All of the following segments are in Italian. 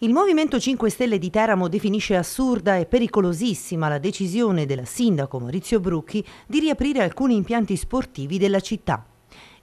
Il Movimento 5 Stelle di Teramo definisce assurda e pericolosissima la decisione della sindaco Maurizio Brucchi di riaprire alcuni impianti sportivi della città.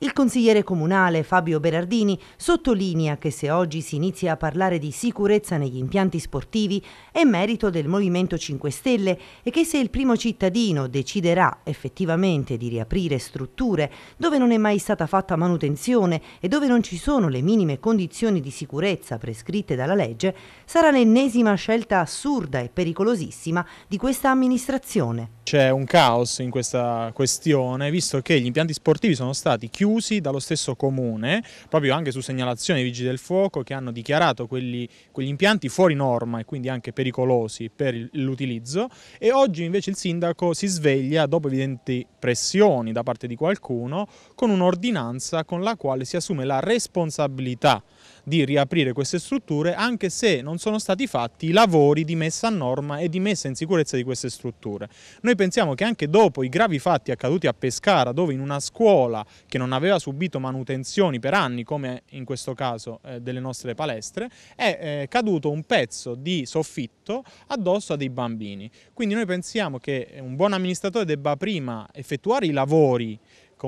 Il consigliere comunale Fabio Berardini sottolinea che se oggi si inizia a parlare di sicurezza negli impianti sportivi è merito del Movimento 5 Stelle e che se il primo cittadino deciderà effettivamente di riaprire strutture dove non è mai stata fatta manutenzione e dove non ci sono le minime condizioni di sicurezza prescritte dalla legge, sarà l'ennesima scelta assurda e pericolosissima di questa amministrazione c'è un caos in questa questione, visto che gli impianti sportivi sono stati chiusi dallo stesso comune, proprio anche su segnalazione dei vigili del fuoco, che hanno dichiarato quelli, quegli impianti fuori norma e quindi anche pericolosi per l'utilizzo, e oggi invece il sindaco si sveglia, dopo evidenti pressioni da parte di qualcuno, con un'ordinanza con la quale si assume la responsabilità di riaprire queste strutture anche se non sono stati fatti i lavori di messa a norma e di messa in sicurezza di queste strutture. Noi pensiamo che anche dopo i gravi fatti accaduti a Pescara dove in una scuola che non aveva subito manutenzioni per anni come in questo caso eh, delle nostre palestre è eh, caduto un pezzo di soffitto addosso a dei bambini. Quindi noi pensiamo che un buon amministratore debba prima effettuare i lavori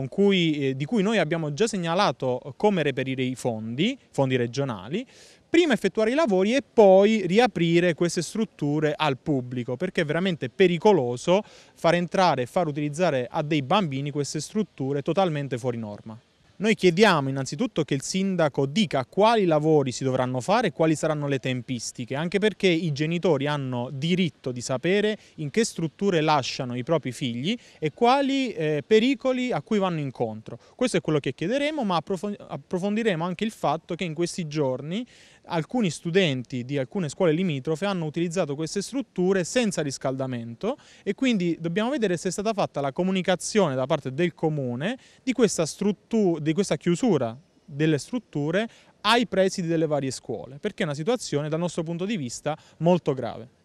cui, eh, di cui noi abbiamo già segnalato come reperire i fondi, fondi regionali, prima effettuare i lavori e poi riaprire queste strutture al pubblico perché è veramente pericoloso far entrare e far utilizzare a dei bambini queste strutture totalmente fuori norma. Noi chiediamo innanzitutto che il sindaco dica quali lavori si dovranno fare e quali saranno le tempistiche, anche perché i genitori hanno diritto di sapere in che strutture lasciano i propri figli e quali eh, pericoli a cui vanno incontro. Questo è quello che chiederemo, ma approfondiremo anche il fatto che in questi giorni alcuni studenti di alcune scuole limitrofe hanno utilizzato queste strutture senza riscaldamento e quindi dobbiamo vedere se è stata fatta la comunicazione da parte del comune di questa struttura di questa chiusura delle strutture ai presidi delle varie scuole, perché è una situazione dal nostro punto di vista molto grave.